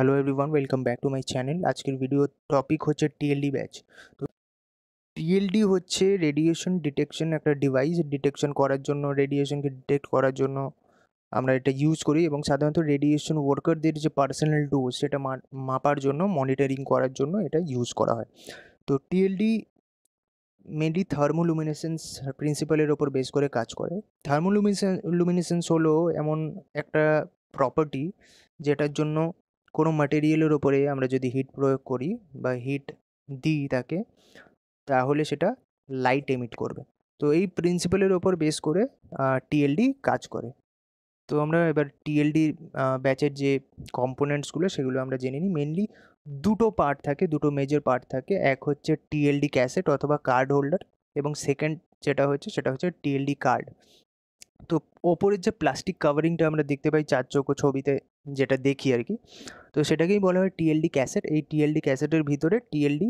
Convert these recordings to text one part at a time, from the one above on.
hello everyone welcome back to my channel আজকের video topic হচ্ছে TLD badge তো TLD হচ্ছে রেডিয়েশন ডিটেকশন একটা ডিভাইস ডিটেকশন করার জন্য রেডিয়েশনকে ডিটেক্ট করার জন্য আমরা এটা ইউজ করি এবং সাধারণত রেডিয়েশন ওয়ার্কারদের যে পার্সোনাল ডোজ সেটা মাপার জন্য মনিটরিং করার জন্য এটা ইউজ করা হয় তো টিএলডি মেনলি থার্মোলুমিনেসেন্স প্রিন্সিপালের ওপর বেস করে কাজ করে থার্মোলুমিনেসেন্স হলো এমন একটা প্রপার্টি যেটার জন্য কোনো ম্যাটেরিয়ালের ওপরে আমরা যদি হিট প্রয়োগ করি বা হিট দিই তাকে তাহলে সেটা লাইট এমিট করবে তো এই প্রিন্সিপালের ওপর বেস করে টিএলডি কাজ করে তো আমরা এবার টিএলডি ব্যাচের যে কম্পোনেন্টসগুলো সেগুলো আমরা জেনে নিই মেনলি দুটো পার্ট থাকে দুটো মেজর পার্ট থাকে এক হচ্ছে টিএলডি ক্যাসেট অথবা কার্ড হোল্ডার এবং সেকেন্ড যেটা হচ্ছে সেটা হচ্ছে টিএলডি কার্ড তো ওপরের যে প্লাস্টিক কাভারিংটা আমরা দেখতে পাই চার চৌকো ছবিতে যেটা দেখি আর কি তো সেটাকেই বলা হয় টিএলডি ক্যাসেট এই টিএলডি ক্যাসেটের ভিতরে টিএলডি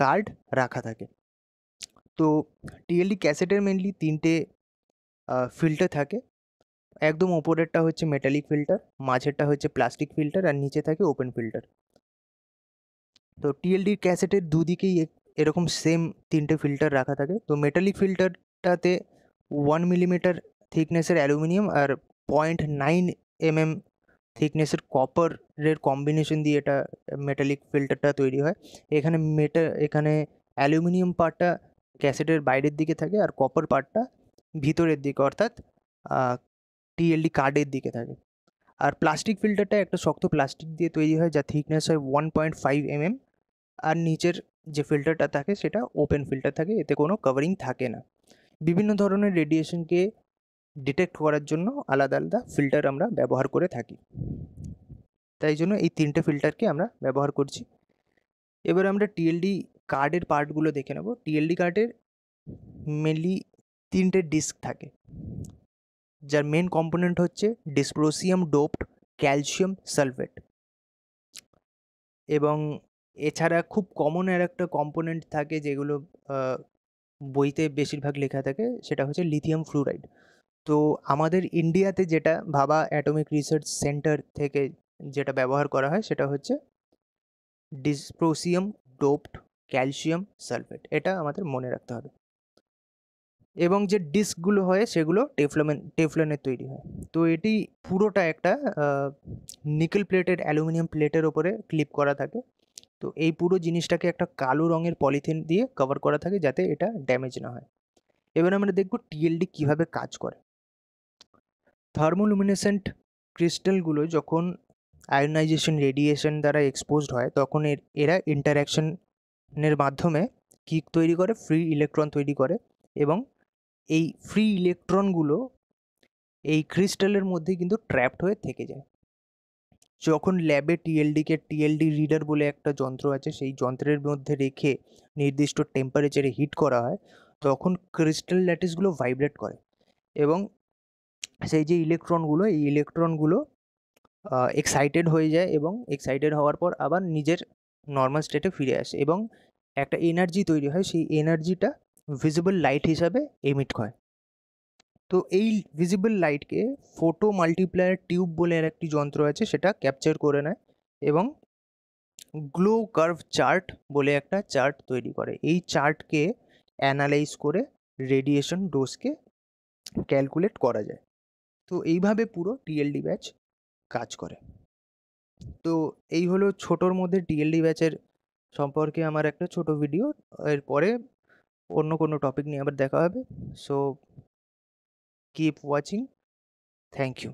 কার্ড রাখা থাকে তো টিএলডি ক্যাসেটের মেনলি তিনটে ফিল্টার থাকে একদম ওপরেরটা হচ্ছে মেটালিক ফিল্টার মাঝেরটা হচ্ছে প্লাস্টিক ফিল্টার আর নিচে থাকে ওপেন ফিল্টার তো টিএলডির ক্যাসেটের দুদিকেই এরকম সেম তিনটে ফিল্টার রাখা থাকে তো মেটালিক ফিল্টারটাতে ওয়ান মিলিমিটার থিকনেসের অ্যালুমিনিয়াম আর পয়েন্ট নাইন এম এম থিকনেসের কপারের কম্বিনেশন দিয়ে এটা মেটালিক ফিল্টারটা তৈরি হয় এখানে মেটা এখানে অ্যালুমিনিয়াম পার্টটা ক্যাসেটের বাইরের দিকে থাকে আর কপার পার্টটা ভিতরের দিকে অর্থাৎ টিএলডি কার্ডের দিকে থাকে আর প্লাস্টিক ফিল্টারটা একটা শক্ত প্লাস্টিক দিয়ে তৈরি হয় যা থিকনেস হয় ওয়ান পয়েন্ট ফাইভ এমএম আর নিচের যে ফিল্টারটা থাকে সেটা ওপেন ফিল্টার থাকে এতে কোনো কভারিং থাকে না বিভিন্ন ধরনের রেডিয়েশনকে ডিটেক্ট করার জন্য আলাদা আলাদা ফিল্টার আমরা ব্যবহার করে থাকি তাই জন্য এই তিনটে ফিল্টারকে আমরা ব্যবহার করছি এবার আমরা টিএলডি কার্ডের পার্টগুলো দেখে নেব টিএলডি কার্ডের মেনলি তিনটে ডিস্ক থাকে যার মেন কম্পোনেন্ট হচ্ছে ডিসপ্রোসিয়াম ডোপড ক্যালসিয়াম সালফেট এবং এছাড়া খুব কমন আর একটা কম্পোনেন্ট থাকে যেগুলো বইতে বেশিরভাগ লেখা থাকে সেটা হচ্ছে লিথিয়াম ফ্লুরাইড তো আমাদের ইন্ডিয়াতে যেটা ভাবা অ্যাটমিক রিসার্চ সেন্টার থেকে যেটা ব্যবহার করা হয় সেটা হচ্ছে ডিসপ্রোসিয়াম ডোপড ক্যালসিয়াম সালফেট এটা আমাদের মনে রাখতে হবে এবং যে ডিস্কগুলো হয় সেগুলো টেফলমেন টেফলনের তৈরি হয় তো এটি পুরোটা একটা নিকেল প্লেটের অ্যালুমিনিয়াম প্লেটের ওপরে ক্লিপ করা থাকে তো এই পুরো জিনিসটাকে একটা কালো রঙের পলিথিন দিয়ে কভার করা থাকে যাতে এটা ড্যামেজ না হয় এবার আমরা দেখব টিএলডি কিভাবে কাজ করে থার্মোলুমিনেসেন্ট ক্রিস্টালগুলো যখন আয়োনাইজেশন রেডিয়েশন দ্বারা এক্সপোজড হয় তখন এর এরা ইন্টারাকশনের মাধ্যমে কিক তৈরি করে ফ্রি ইলেকট্রন তৈরি করে এবং এই ফ্রি ইলেকট্রনগুলো এই ক্রিস্টালের মধ্যে কিন্তু ট্র্যাপড হয়ে থেকে যায় যখন ল্যাবে টিএলডিকে টিএলডি রিডার বলে একটা যন্ত্র আছে সেই যন্ত্রের মধ্যে রেখে নির্দিষ্ট টেম্পারেচারে হিট করা হয় তখন ক্রিস্টাল ল্যাটিসগুলো ভাইব্রেট করে এবং সেই যে ইলেকট্রনগুলো এই ইলেকট্রনগুলো এক্সাইটেড হয়ে যায় এবং এক্সাইটেড হওয়ার পর আবার নিজের নর্মাল স্টেটে ফিরে আসে এবং একটা এনার্জি তৈরি হয় সেই এনার্জিটা ভিজিবল লাইট হিসাবে এমিট হয় তো এই ভিজিবল লাইটকে ফোটো মাল্টিপ্লায়ার টিউব বলে এর একটি যন্ত্র আছে সেটা ক্যাপচার করে নেয় এবং গ্লো কার্ভ চার্ট বলে একটা চার্ট তৈরি করে এই চার্টকে অ্যানালাইজ করে রেডিয়েশন ডোজকে ক্যালকুলেট করা যায় তো এইভাবে পুরো টিএলডি ব্যাচ কাজ করে তো এই হলো ছোটোর মধ্যে টিএলডি ব্যাচের সম্পর্কে আমার একটা ছোট ভিডিও এরপরে অন্য কোনো টপিক নিয়ে আবার দেখা হবে so keep watching thank you